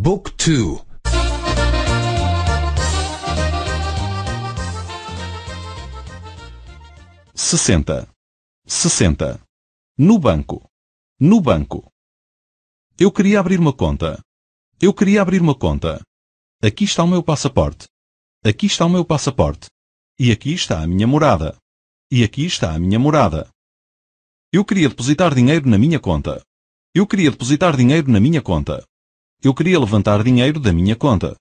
Book 2 60 60 No banco No banco Eu queria abrir uma conta. Eu queria abrir uma conta. Aqui está o meu passaporte. Aqui está o meu passaporte. E aqui está a minha morada. E aqui está a minha morada. Eu queria depositar dinheiro na minha conta. Eu queria depositar dinheiro na minha conta. Eu queria levantar dinheiro da minha conta.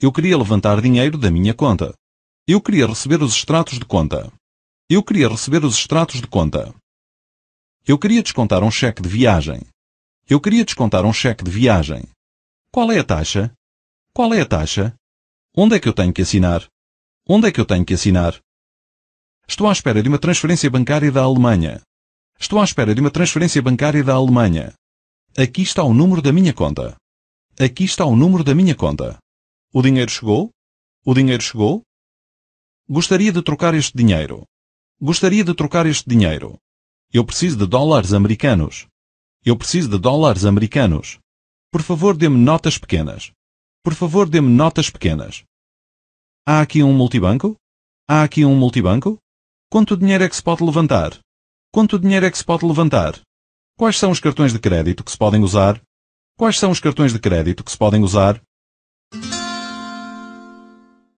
Eu queria levantar dinheiro da minha conta. Eu queria receber os extratos de conta. Eu queria receber os extratos de conta. Eu queria descontar um cheque de viagem. Eu queria descontar um cheque de viagem. Qual é a taxa? Qual é a taxa? Onde é que eu tenho que assinar? Onde é que eu tenho que assinar? Estou à espera de uma transferência bancária da Alemanha. Estou à espera de uma transferência bancária da Alemanha. Aqui está o número da minha conta. Aqui está o número da minha conta. O dinheiro chegou? O dinheiro chegou? Gostaria de trocar este dinheiro. Gostaria de trocar este dinheiro. Eu preciso de dólares americanos. Eu preciso de dólares americanos. Por favor, dê-me notas pequenas. Por favor, dê-me notas pequenas. Há aqui um multibanco? Há aqui um multibanco? Quanto dinheiro é que se pode levantar? Quanto dinheiro é que se pode levantar? Quais são os cartões de crédito que se podem usar? Quais são os cartões de crédito que se podem usar?